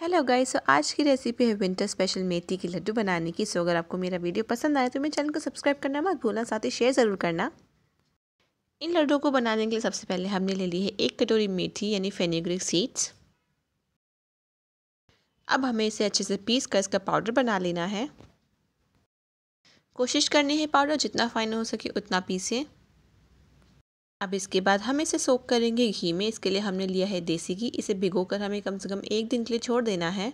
hello guys so आज की recipe है विंटर स्पेशल मेथी के लड्डू बनाने की सो अगर आपको मेरा वीडियो पसंद आए तो मेरे चैनल को सब्सक्राइब करना मत भूलना साथ ही शेयर ज़रूर करना इन लड्डू को बनाने के लिए सबसे पहले हमने ले ली है एक कटोरी मेथी यानी फेनेग्रिक सीड्स अब हमें इसे अच्छे से पीस कर इसका पाउडर बना लेना है कोशिश करनी है पाउडर जितना फाइन हो सके उतना पीसें अब इसके बाद हम इसे सोख करेंगे घी में इसके लिए हमने लिया है देसी घी इसे भिगो कर हमें कम से कम एक दिन के लिए छोड़ देना है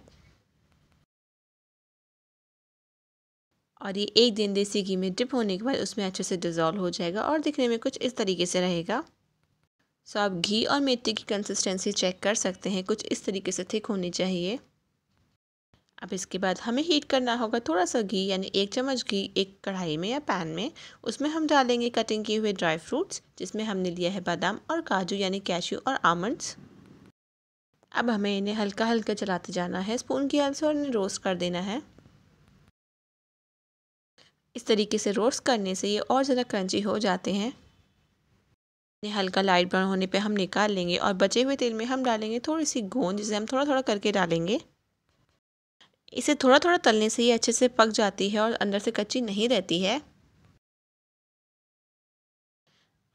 और ये एक दिन देसी घी में डिप होने के बाद उसमें अच्छे से डिज़ोल्व हो जाएगा और दिखने में कुछ इस तरीके से रहेगा सो आप घी और मेथी की कंसिस्टेंसी चेक कर सकते हैं कुछ इस तरीके से थिक होनी चाहिए अब इसके बाद हमें हीट करना होगा थोड़ा सा घी यानी एक चम्मच घी एक कढ़ाई में या पैन में उसमें हम डालेंगे कटिंग किए हुए ड्राई फ्रूट्स जिसमें हमने लिया है बादाम और काजू यानी कैश्यू और आमंड्स अब हमें इन्हें हल्का हल्का चलाते जाना है स्पून की हेल्प से और इन्हें रोस्ट कर देना है इस तरीके से रोस्ट करने से ये और ज़्यादा क्रंची हो जाते हैं इन्हें हल्का लाइट ब्राउन होने पे हम निकाल लेंगे और बचे हुए तेल में हम डालेंगे थोड़ी सी गोंद जिसे हम थोड़ा थोड़ा करके डालेंगे इसे थोड़ा थोड़ा तलने से ही अच्छे से पक जाती है और अंदर से कच्ची नहीं रहती है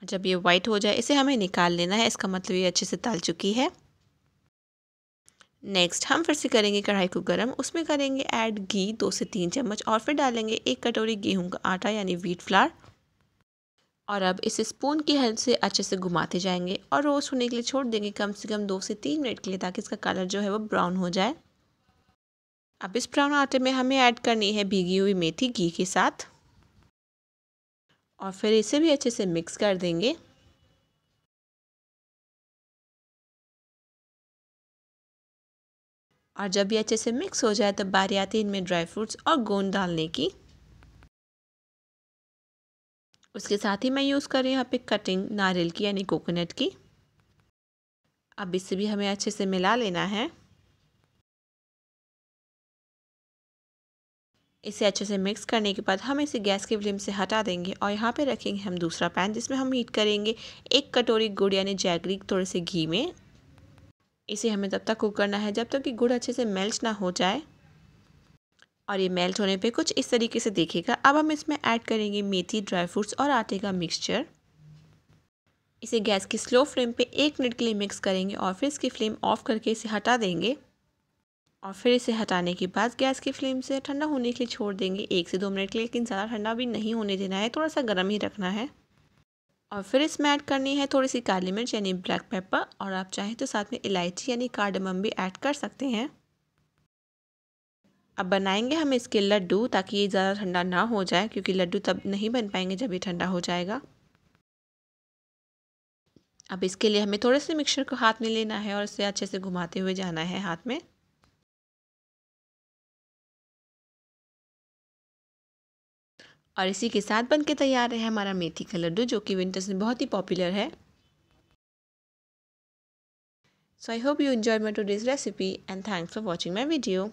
जब ये वाइट हो जाए इसे हमें निकाल लेना है इसका मतलब ये अच्छे से तल चुकी है नेक्स्ट हम फिर से करेंगे कढ़ाई को गर्म उसमें करेंगे ऐड घी दो से तीन चम्मच और फिर डालेंगे एक कटोरी गेहूं का आटा यानी व्हीट फ्लार और अब इसे स्पून की हेल्प से अच्छे से घुमाते जाएंगे और रोस्ट होने के लिए छोड़ देंगे कम से कम दो से तीन मिनट के लिए ताकि इसका कलर जो है वो ब्राउन हो जाए अब इस ब्राउन आटे में हमें ऐड करनी है भीगी हुई मेथी घी के साथ और फिर इसे भी अच्छे से मिक्स कर देंगे और जब ये अच्छे से मिक्स हो जाए तब बारी आती है इनमें ड्राई फ्रूट्स और गोंद डालने की उसके साथ ही मैं यूज़ कर रही हूँ यहाँ पे कटिंग नारियल की यानी कोकोनट की अब इसे भी हमें अच्छे से मिला लेना है इसे अच्छे से मिक्स करने के बाद हम इसे गैस की फ्लेम से हटा देंगे और यहाँ पे रखेंगे हम दूसरा पैन जिसमें हम हीट करेंगे एक कटोरी गुड़ यानी जैगरी थोड़े से घी में इसे हमें तब तक कुक करना है जब तक कि गुड़ अच्छे से मेल्ट ना हो जाए और ये मेल्ट होने पे कुछ इस तरीके से देखेगा अब हम इसमें ऐड करेंगे मेथी ड्राई फ्रूट्स और आटे का मिक्सचर इसे गैस की स्लो फ्लेम पे एक मिनट के लिए मिक्स करेंगे और फिर इसकी फ्लेम ऑफ करके इसे हटा देंगे और फिर इसे हटाने के बाद गैस की फ्लेम से ठंडा होने के लिए छोड़ देंगे एक से दो मिनट के लिए लेकिन ज़्यादा ठंडा भी नहीं होने देना है थोड़ा सा गर्म ही रखना है और फिर इसमें ऐड करनी है थोड़ी सी काली मिर्च यानी ब्लैक पेपर और आप चाहें तो साथ में इलायची यानी कार्डमम भी ऐड कर सकते हैं अब बनाएंगे हम इसके लड्डू ताकि ये ज़्यादा ठंडा ना हो जाए क्योंकि लड्डू तब नहीं बन पाएंगे जब ये ठंडा हो जाएगा अब इसके लिए हमें थोड़े से मिक्सर को हाथ में लेना है और इसे अच्छे से घुमाते हुए जाना है हाथ में और इसी के साथ बनके तैयार है हमारा मेथी का लड्डू जो कि विंटर्स में बहुत ही पॉपुलर है so I hope you enjoy my today's recipe and thanks for watching my video